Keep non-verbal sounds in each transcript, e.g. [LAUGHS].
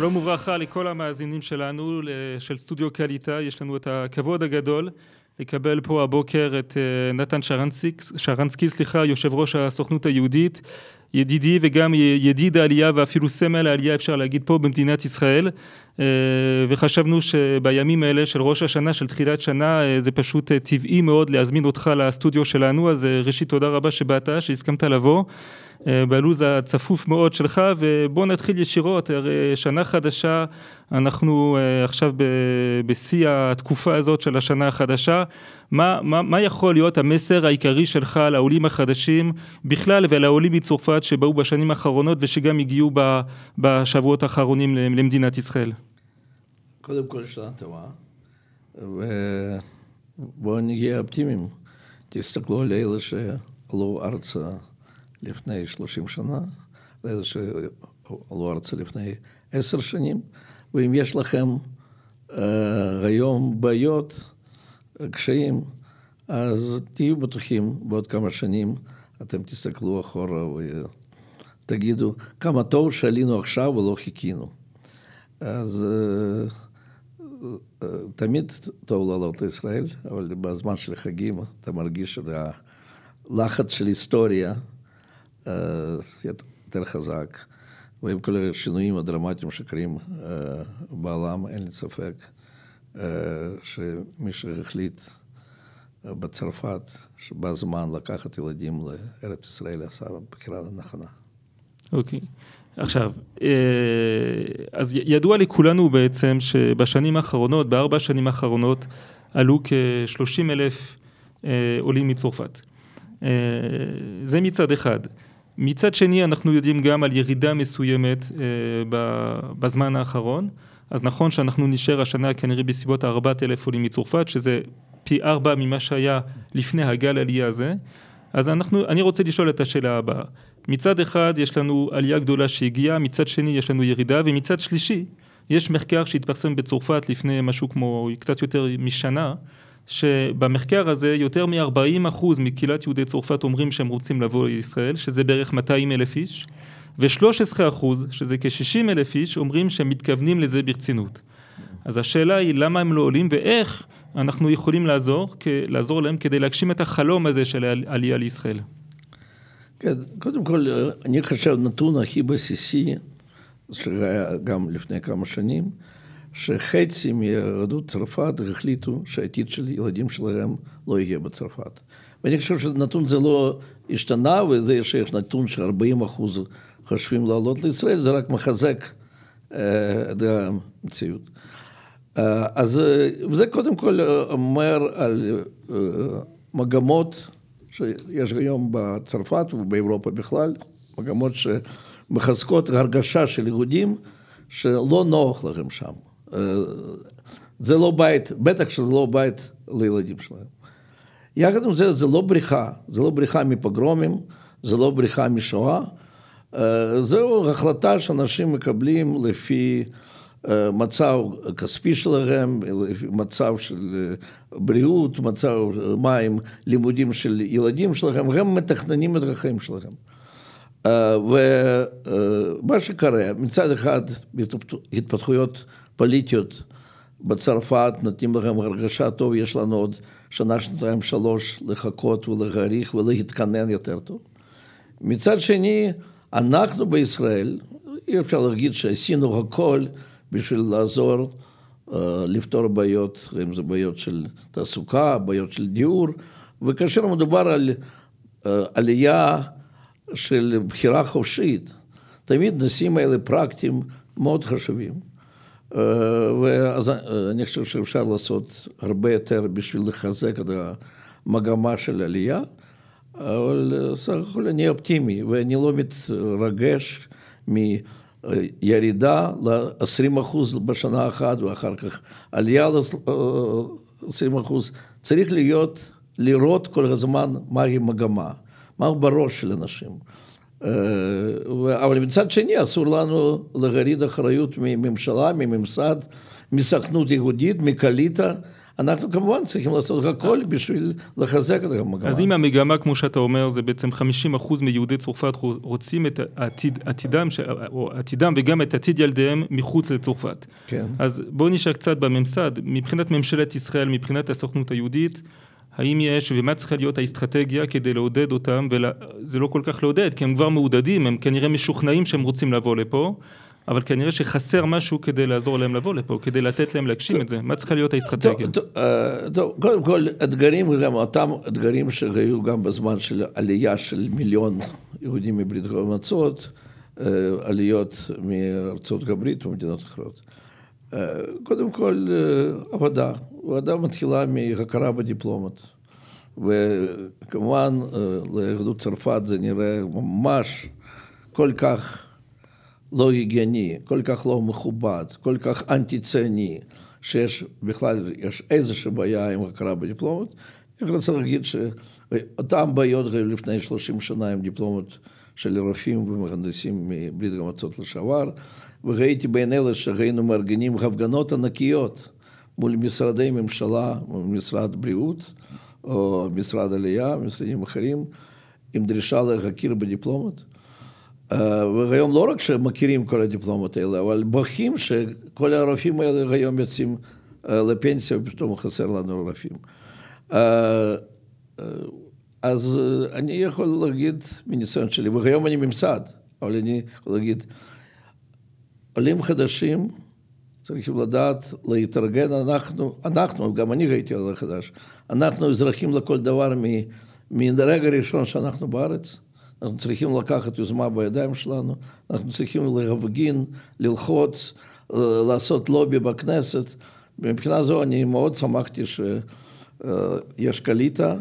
שלום וברכה לכל המאזינים שלנו, של סטודיו קליטה. יש לנו את הכבוד הגדול לקבל פה הבוקר את אה, נתן שרנסקי, סליחה, יושב ראש הסוכנות היהודית, ידידי וגם ידיד העלייה ואפילו סמל העלייה, אפשר להגיד, פה במדינת ישראל. אה, וחשבנו שבימים האלה של ראש השנה, של תחילת שנה, אה, זה פשוט טבעי מאוד להזמין אותך לסטודיו שלנו, אז ראשית תודה רבה שבאת, שהסכמת לבוא. אה, בלו"ז הצפוף מאוד שלך, ובוא נתחיל ישירות, הרי שנה חדשה, אנחנו אה, עכשיו בשיא התקופה הזאת של השנה החדשה, מה, מה, מה יכול להיות המסר העיקרי שלך לעולים החדשים בכלל ולעולים מצרפת שבאו בשנים האחרונות ושגם הגיעו בשבועות האחרונים למדינת ישראל? קודם כל שנה טובה, ובואו נהיה אופטימיים. תסתכלו על אלה שעלו ארצה לפני 30 שנה, שהוא עלו ארצה לפני 10 שנים, ואם יש לכם uh, היום בעיות, קשיים, אז תהיו בטוחים, בעוד כמה שנים אתם תסתכלו אחורה ותגידו כמה טוב שעלינו עכשיו ולא חיכינו. אז אה, אה, תמיד טוב לעלות לישראל, אבל בזמן של חגים אתה מרגיש את הלחץ של היסטוריה. יותר חזק, ועם כל השינויים הדרמטיים שקרים בעולם, אין לי ספק שמי שהחליט בצרפת שבא זמן לקחת ילדים לארץ ישראל עשה בחירה נכונה. אוקיי. Okay. עכשיו, אז ידוע לכולנו בעצם שבשנים האחרונות, בארבע השנים האחרונות, עלו כ-30 אלף אה, עולים מצרפת. אה, זה מצד אחד. מצד שני, אנחנו יודעים גם על ירידה מסוימת אה, בזמן האחרון. אז נכון שאנחנו נשאר השנה כנראה בסביבות 4,000 עולים מצרפת, שזה פי ארבע ממה שהיה לפני הגל עלייה הזה. אז אנחנו, אני רוצה לשאול את השאלה הבאה. מצד אחד יש לנו עלייה גדולה שהגיעה, מצד שני יש לנו ירידה, ומצד שלישי יש מחקר שהתפרסם בצרפת לפני משהו כמו קצת יותר משנה, שבמחקר הזה יותר מ-40% מקהילת יהודי צרפת אומרים שהם רוצים לבוא לישראל, שזה בערך 200 אלף איש, ו-13%, שזה כ-60 אלף איש, אומרים שהם מתכוונים לזה ברצינות. אז השאלה היא למה הם לא עולים ואיך אנחנו יכולים לעזור, לעזור להם כדי להגשים את החלום הזה של העלייה לישראל. כן, קודם כל, אני חושב, נתון הכי בסיסי, שהיה גם לפני כמה שנים, שחצי מיהדות צרפת החליטו שהעתיד של הילדים שלהם לא יהיה בצרפת. ואני חושב שנתון זה לא השתנה, וזה שיש נתון ש-40 אחוז חושבים לעלות לישראל, זה רק מחזק אה, את אה, המציאות. אה, אז אה, זה קודם כל אה, אומר על אה, מגמות שיש היום בצרפת ובאירופה בכלל, מגמות שמחזקות הרגשה של יהודים שלא נוח לכם שם. אה, זה לא בית, בטח שזה לא בית לילדים שלהם. יחד עם זה, זה לא בריחה, זה לא בריחה מפוגרומים, זה לא בריחה משואה, אה, זו החלטה שאנשים מקבלים לפי אה, מצב כספי שלהם, לפי מצב של בריאות, מצב מים, לימודים של ילדים שלהם, הם מתכננים את החיים שלהם. ומה שקרה, מצד אחד התפתחויות פוליטיות בצרפת, נותנים לכם הרגשה טוב, יש לנו עוד שנה, שנתיים, שלוש לחכות ולהעריך ולהתכנן יותר טוב. מצד שני, אנחנו בישראל, אי אפשר להגיד שעשינו הכל בשביל לעזור uh, לפתור בעיות, אם זה בעיות של תעסוקה, בעיות של דיור, וכאשר מדובר על uh, עלייה של בחירה חופשית, תמיד הנושאים האלה פרקטיים מאוד חשובים. אה, ואז אה, אני חושב שאפשר לעשות הרבה יותר בשביל לחזק את המגמה של העלייה, אבל אה, סך הכול אני אופטימי, ואני לא מתרגש מירידה ל-20% בשנה אחת, ואחר כך עלייה ל-20%. צריך להיות, לראות כל הזמן מהי מגמה, מה בראש של אנשים. אה, אבל מצד שני אסור לנו להוריד אחריות מממשלה, מממסד, מסכנות יהודית, מקליטה. אנחנו כמובן צריכים לעשות הכל בשביל לחזק את המגמה. אז אם המגמה, כמו שאתה אומר, זה בעצם 50% אחוז מיהודי צרפת רוצים את עתיד, עתידם, ש... או עתידם וגם את עתיד ילדיהם מחוץ לצרפת. כן. אז בואו נשאר קצת בממסד. מבחינת ממשלת ישראל, מבחינת הסוכנות היהודית, האם יש ומה צריכה להיות האסטרטגיה כדי לעודד אותם, וזה ולה... לא כל כך לעודד, כי הם כבר מעודדים, הם כנראה משוכנעים שהם רוצים לבוא לפה. אבל כנראה שחסר משהו כדי לעזור להם לבוא לפה, כדי לתת להם להגשים את זה. מה צריכה להיות האסטרטגיה? אה, טוב, קודם כל, אתגרים גם אותם אתגרים שהיו גם בזמן של עלייה של מיליון יהודים מברית המצות, אה, עליות מארצות הברית ומדינות אחרות. Э, קודם כל, אה, עבודה. עבודה מתחילה מהכרה בדיפלומות. וכמובן, אה, ליהדות צרפת זה נראה ממש כל כך לא הגיוני, כל כך לא מכובד, כל כך אנטי-ציוני, שיש בכלל, יש איזושהי בעיה עם הכרה בדיפלומות. אני רוצה להגיד שאותן בעיות לפני 30 שנה עם דיפלומות של רופאים ומהנדסים מברית המועצות לשעבר, וראיתי בין אלה שהיינו מארגנים הפגנות ענקיות מול משרדי ממשלה, משרד בריאות, או משרד עלייה, משרדים אחרים, עם דרישה להכיר בדיפלומות. אה, והיום לא רק שמכירים כל הדיפלומות האלה, אבל בוכים שכל הרופאים האלה היום יוצאים אה, לפנסיה ופתאום חסר לנו רופאים. אה, אז אה, אני יכול להגיד מניסיון שלי, והיום אני ממסד, אבל אני יכול להגיד, עולים חדשים צריכים לדעת להתארגן, אנחנו, אנחנו, גם אני הייתי עולה חדש, אנחנו אזרחים לכל דבר מהרגע הראשון שאנחנו בארץ, אנחנו צריכים לקחת יוזמה בידיים שלנו, אנחנו צריכים להפגין, ללחוץ, אה, לעשות לובי בכנסת. מבחינה זו אני מאוד שמחתי שיש אה, קליטה.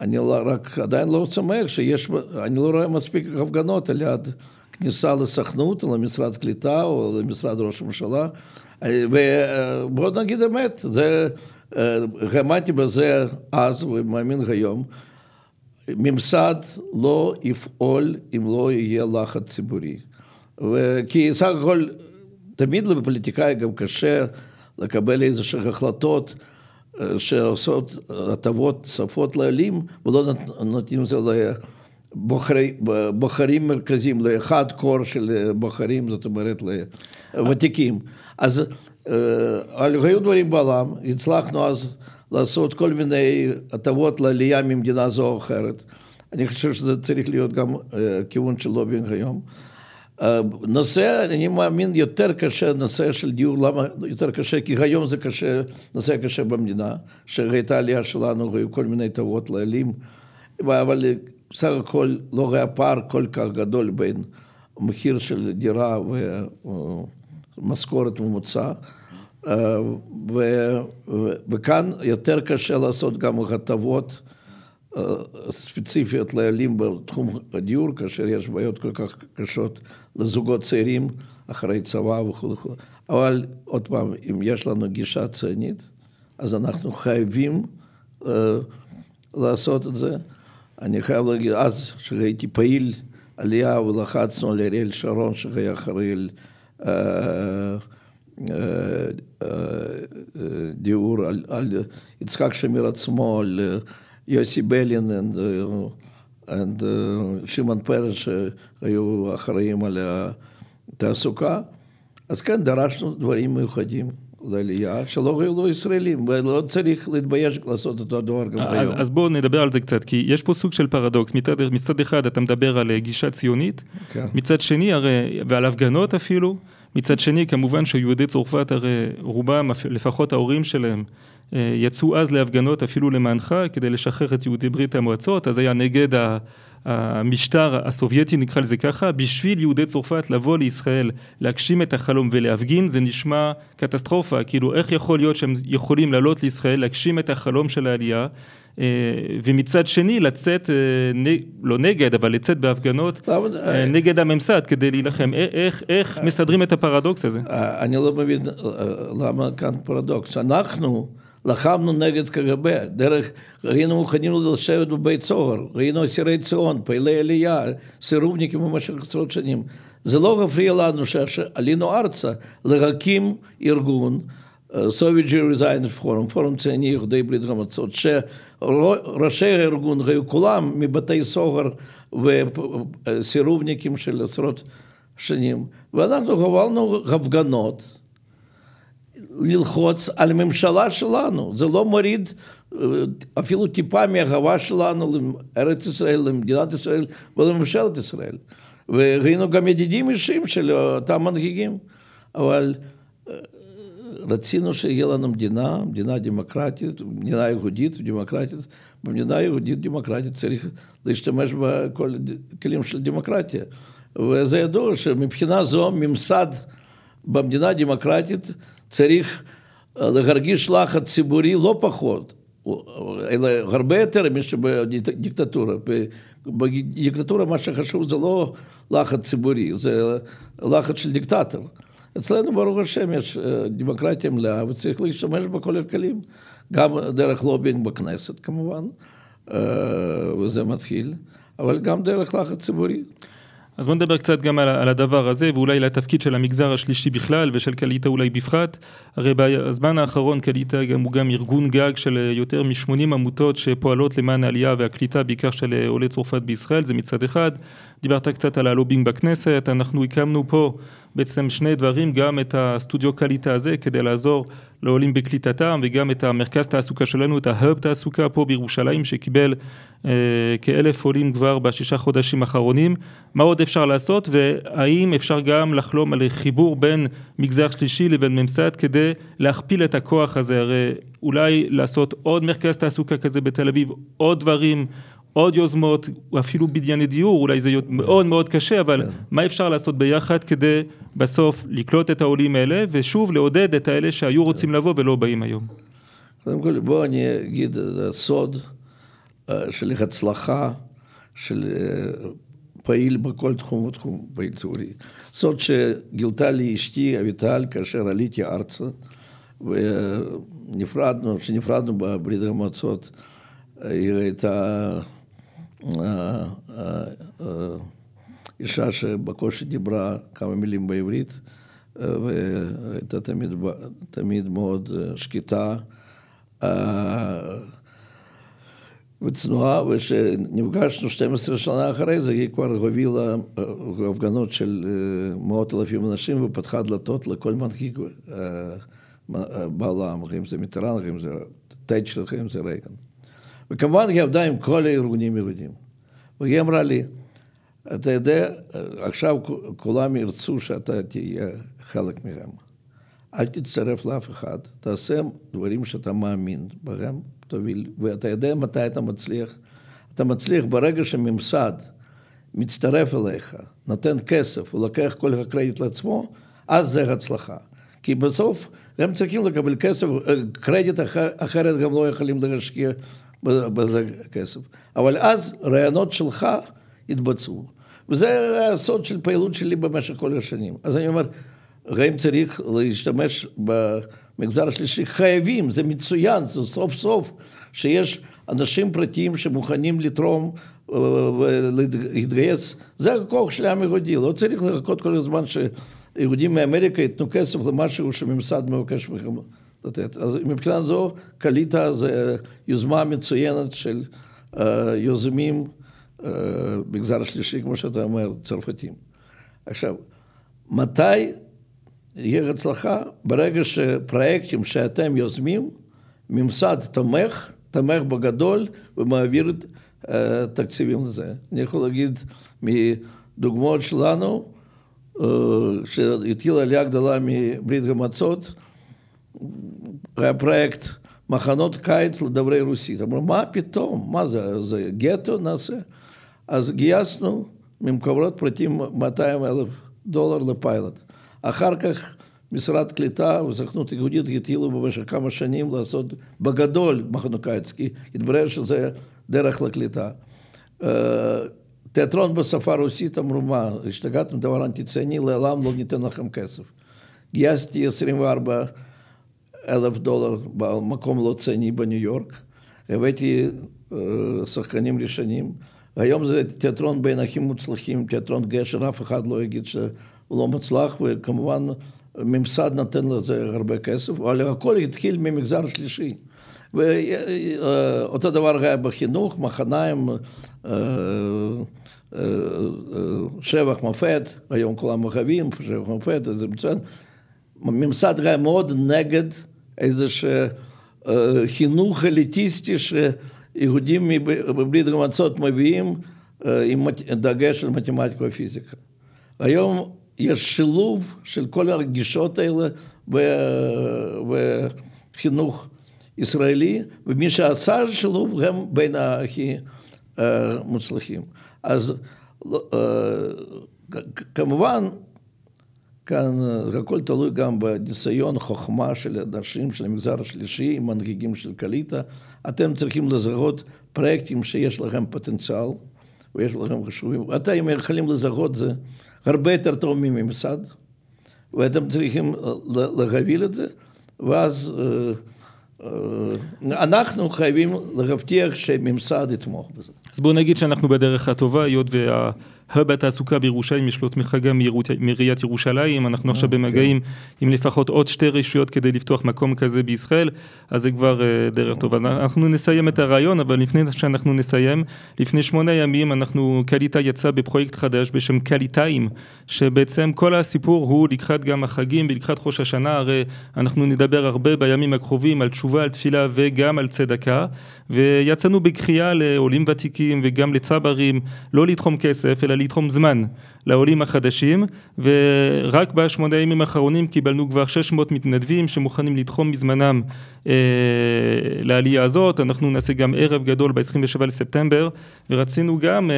אני לא רק עדיין לא צמא, שיש, אני לא רואה מספיק הפגנות ליד כניסה לסוכנות, או למשרד קליטה, או למשרד ראש הממשלה. ובואו נגיד אמת, זה, האמנתי בזה אז, ומאמין היום, ממסד לא יפעול אם לא יהיה לחץ ציבורי. כי סך הכל, תמיד לפוליטיקאי גם קשה לקבל איזשהן החלטות. שעושות הטבות שפות לעלים, ולא נותנים זה לבוחרים מרכזיים, לאחד קור של בוחרים, זאת אומרת לוותיקים. אז אה, היו דברים בעולם, הצלחנו אז לעשות כל מיני הטבות לעלייה ממדינה זו או אחרת. אני חושב שזה צריך להיות גם אה, כיוון של לובינג היום. נושא, אני מאמין, יותר קשה, נושא של דיור, למה יותר קשה? כי היום זה קשה, נושא קשה במדינה, שהייתה עלייה שלנו, היו כל מיני טובות לעלים, אבל בסך הכל לא היה פער כל כך גדול בין מחיר של דירה ומשכורת ממוצע. אה, וכאן יותר קשה לעשות גם הטבות ספציפיות לעלים בתחום הדיור, כאשר יש בעיות כל כך קשות לזוגות צעירים אחרי צבא וכו' וכו'. אבל עוד פעם, אם יש לנו גישה ציונית, אז אנחנו חייבים uh, לעשות את זה. אני חייב להגיד, אז כשהייתי פעיל עלייה ולחצנו על אריאל שרון, שהיה אחראי על אה, אה, דיור, על, יצחק שמיר עצמו, על... Uh, יוסי בלין ושמעון uh, uh, פרס שהיו אחראים על התעסוקה. אז כן, דרשנו דברים מיוחדים. לעלייה, שלא היו לו לא ישראלים, ולא צריך להתבייש לעשות אותו דבר גם אה, היום. אז בואו נדבר על זה קצת, כי יש פה סוג של פרדוקס. מצד, אחד אתה מדבר על אה, גישה ציונית, כן. מצד שני הרי, ועל הפגנות אפילו, מצד שני כמובן שיהודי צרפת הרי רובם, לפחות ההורים שלהם, אה, יצאו אז להפגנות אפילו למענך כדי לשחרר את יהודי ברית המועצות, אז היה נגד המשטר הסובייטי נקרא לזה ככה, בשביל יהודי צרפת לבוא לישראל, להגשים את החלום ולהפגין זה נשמע קטסטרופה, כאילו איך יכול להיות שהם יכולים לעלות לישראל, להגשים את החלום של העלייה אה, ומצד שני לצאת, אה, לא נגד, אבל לצאת בהפגנות נגד הממסד כדי להילחם. איך, איך מסדרים את הפרדוקס הזה? אני לא מבין למה כאן פרדוקס. אנחנו לחמנו נגד קג"ב, דרך, היינו מוכנים לשבת בבית סוהר, היינו אסירי ציון, פעילי עלייה, סירובניקים במשך עשרות שנים. זה לא הפריע לנו שעלינו ארצה להקים ארגון, סובי ג'י ריזיין פורום, פורום ציוני יהודי ברית המצות, שראשי הארגון היו כולם מבתי סוהר וסירובניקים של עשרות שנים, ואנחנו הובלנו הפגנות. ללחוץ על הממשלה שלנו. זה לא מוריד אה, אפילו טיפה מהגאווה שלנו לארץ ישראל, למדינת ישראל ולממשלת ישראל. והיינו גם ידידים אישיים של אותם מנהיגים, אבל אה, רצינו שיהיה לנו מדינה, מדינה דמוקרטית, מדינה יהודית ודמוקרטית. במדינה יהודית דמוקרטית צריך להשתמש בכל כלים של דמוקרטיה. וזה ידוע שמבחינה זו ממסד במדינה דמוקרטית צריך אה, להרגיש לחץ ציבורי לא פחות, אלא הרבה יותר מאשר בדיקטטורה. בדיקטטורה מה שחשוב זה לא לחץ ציבורי, זה לחץ של דיקטטור. אצלנו ברוך השם יש אה, דמוקרטיה מלאה וצריך להשתמש בכל הכלים, גם דרך לובינג בכנסת כמובן, אה, וזה מתחיל, אבל גם דרך לחץ ציבורי. אז בוא נדבר קצת גם על, על הדבר הזה, ואולי לתפקיד של המגזר השלישי בכלל, ושל קליטה אולי בפרט. הרי בזמן האחרון קליטה גם, הוא גם ארגון גג של אה, יותר מ-80 עמותות שפועלות למען העלייה והקליטה, בעיקר של אה, עולי צרפת בישראל, זה מצד אחד. דיברת קצת על הלובינג בכנסת, אנחנו הקמנו פה בעצם שני דברים, גם את הסטודיו קליטה הזה, כדי לעזור לעולים בקליטתם וגם את המרכז תעסוקה שלנו, את ההאב תעסוקה פה בירושלים שקיבל אה, כאלף עולים כבר בשישה חודשים האחרונים. מה עוד אפשר לעשות והאם אפשר גם לחלום על חיבור בין מגזר שלישי לבין ממסד כדי להכפיל את הכוח הזה, הרי אולי לעשות עוד מרכז תעסוקה כזה בתל אביב, עוד דברים, עוד יוזמות, אפילו בדייני דיור, אולי זה יהיה מאוד מאוד קשה, אבל כן. מה אפשר לעשות ביחד כדי בסוף לקלוט את העולים האלה, ושוב לעודד את האלה שהיו רוצים לבוא ולא באים היום. קודם כל, בואו אני אגיד סוד אה, של הצלחה של אה, פעיל בכל תחום ותחום, פעיל ציבורי. סוד שגילתה לי אשתי אביטל כאשר עליתי ארצה, ונפרדנו, כשנפרדנו בברית המועצות, היא הייתה אה, אה, אה, אישה שבקושי דיברה כמה מילים בעברית, והייתה תמיד, תמיד מאוד שקטה וצנועה, וכשנפגשנו 12 שנה אחרי זה, היא כבר הובילה הפגנות של מאות אלפים אנשים ופתחה דלתות לכל מנהיג בעולם, אם זה מיטרן, אם זה תאצ'ר, אם זה רייגן. וכמובן היא עבדה עם כל הארגונים היהודים. והיא אמרה לי, אתה יודע, עכשיו כולם ירצו שאתה תהיה חלק מהם. אל תצטרף לאף אחד, תעשה דברים שאתה מאמין בהם, תוביל, ואתה יודע מתי אתה מצליח. אתה מצליח ברגע שממסד מצטרף אליך, נותן כסף, הוא לוקח כל הקרדיט לעצמו, אז זה הצלחה. כי בסוף הם צריכים לקבל כסף, אה, קרדיט אחרת גם לא יכולים להשקיע בזה כסף. אבל אז רעיונות שלך יתבצעו. וזה הסוד של פעילות שלי במשך כל השנים. אז אני אומר, האם צריך להשתמש במגזר השלישי, חייבים, זה מצוין, זה סוף סוף שיש אנשים פרטיים שמוכנים לתרום אה, ולהתגייס. זה הכוח של העם היהודי, לא צריך לחכות כל הזמן שיהודים מאמריקה ייתנו כסף למשהו שממסד מבקש מכם. לתת. אז מבחינת זו, קליטה זה יוזמה מצוינת של uh, יוזמים, uh, אה, מגזר שלישי, כמו שאתה אומר, צרפתים. עכשיו, מתי יהיה הצלחה? ברגע שפרויקטים שאתם יוזמים, ממסד תומך, תומך בגדול ומעביר uh, אה, תקציבים לזה. אני יכול להגיד מדוגמאות שלנו, שהתחילה עלייה גדולה מברית המצות, פרויקט מחנות קיץ לדברי רוסית. אמרו, מה פתאום? מה זה, זה גטו נעשה? אז גייסנו ממקורות פרטיים 200 אלף דולר לפיילוט. אחר כך משרד קליטה וסוכנות יהודית הטילו במשך כמה שנים לעשות בגדול מחנות קיץ, כי התברר שזה דרך לקליטה. אה, תיאטרון בשפה רוסית אמרו, מה, השתגעתם דבר אנטי-ציוני, לעולם לא ניתן לכם כסף. גייסתי 24 אלף דולר במקום לא ציני בניו יורק. הבאתי אה, שחקנים ראשונים. היום זה תיאטרון בין הכי מוצלחים, תיאטרון גשר, אף אחד לא יגיד שהוא לא מוצלח, וכמובן הממסד נותן לזה הרבה כסף, אבל הכל התחיל ממגזר שלישי. ואותו אה, אה, דבר היה בחינוך, מחניים, שבח מופת, היום כולם אוהבים, שבח מופת, זה מצוין. ממסד היה מאוד נגד איזה אה, חינוך אליטיסטי שיהודים מברית המועצות מביאים אה, עם דגש על מתמטיקה ופיזיקה. היום יש שילוב של כל הגישות האלה בחינוך ישראלי, ומי שעשה שילוב הם בין הכי אה, מוצלחים. אז לא, כמובן כאן הכל תלוי גם בניסיון, חוכמה של אנשים של המגזר השלישי, מנהיגים של קליטה. אתם צריכים לזהות פרויקטים שיש לכם פוטנציאל ויש לכם חשובים. אתם יכולים לזהות זה הרבה יותר טוב מממסד, ואתם צריכים אה, להוביל את זה, ואז אה, אה, אנחנו חייבים להבטיח שממסד יתמוך בזה. אז בואו נגיד שאנחנו בדרך הטובה, היות וה... hub התעסוקה בירושלים, יש לו תמיכה גם מעיריית ירושלים, אנחנו עכשיו okay. אה, אוקיי. במגעים עם לפחות עוד שתי רשויות כדי לפתוח מקום כזה בישראל, אז זה כבר uh, דרך okay. טובה. אנחנו נסיים את הרעיון, אבל לפני שאנחנו נסיים, לפני שמונה ימים אנחנו, קליטה יצא בפרויקט חדש בשם קליטאים, שבעצם כל הסיפור הוא לקראת גם החגים ולקראת ראש השנה, הרי אנחנו נדבר הרבה בימים הקרובים על תשובה, על תפילה וגם על צדקה, ויצאנו בקריאה לעולים ותיקים וגם לצברים, לא לתחום כסף, אלא לתחום זמן לעולים החדשים, ורק בשמונה הימים האחרונים קיבלנו כבר 600 מתנדבים שמוכנים לתחום מזמנם אה, לעלייה הזאת, אנחנו נעשה גם ערב גדול ב-27 לספטמבר, ורצינו גם אה,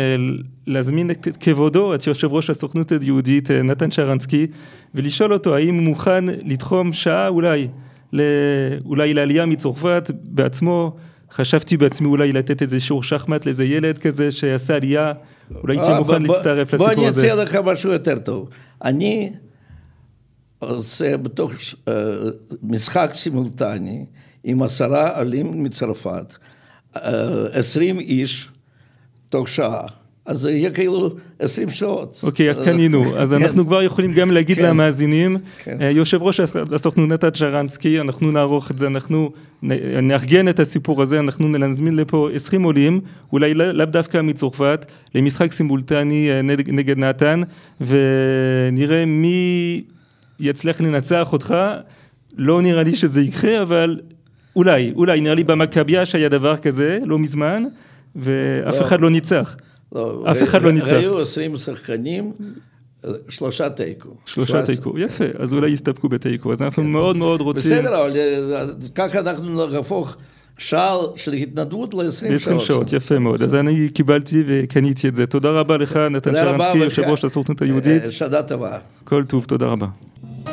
להזמין את כבודו, את יושב ראש הסוכנות היהודית אה, נתן שרנסקי, ולשאול אותו האם הוא מוכן לתחום שעה אולי, לא, אולי לעלייה מצרפת בעצמו. חשבתי בעצמי אולי לתת איזה שיעור שחמט לאיזה ילד כזה שעשה עלייה אולי הייתי אה, מוכן להצטרף לסיפור הזה. בוא אני אציע לך משהו יותר טוב. אני עושה בתוך אה, משחק סימולטני עם עשרה עולים מצרפת, אה, עשרים איש תוך שעה. אז זה יהיה כאילו 20 שעות. אוקיי, okay, אז קנינו. [LAUGHS] אז אנחנו כבר יכולים גם להגיד כן, למאזינים, כן. אה, יושב ראש הסוכנות נתן ג'רנסקי, אנחנו נערוך את זה, אנחנו נארגן את הסיפור הזה, אנחנו נזמין לפה 20 עולים, אולי לא- לאו דווקא מצרפת, למשחק סימולטני אה, נגד נתן, ונראה מי יצליח לנצח אותך. לא נראה לי שזה יקרה, אבל אולי, אולי, נראה לי במכביה שהיה דבר כזה לא מזמן, ואף לא. אחד לא ניצח. לא, אף אחד לא ניצח. היו 20 שחקנים, שלושה תיקו. שלושה תיקו, יפה, אז אולי יסתפקו בתיקו, אז אנחנו כן. מאוד מאוד רוצים... בסדר, אבל אה, אה, ככה אנחנו נהפוך... שעל של התנדבות ל-20 שעות. ל-20 שעות, יפה מאוד. אז אני קיבלתי וקניתי את זה. תודה רבה לך, נתן שרנסקי, יושב ראש הסוכנות אה, היהודית. שנה טובה. כל טוב, תודה רבה.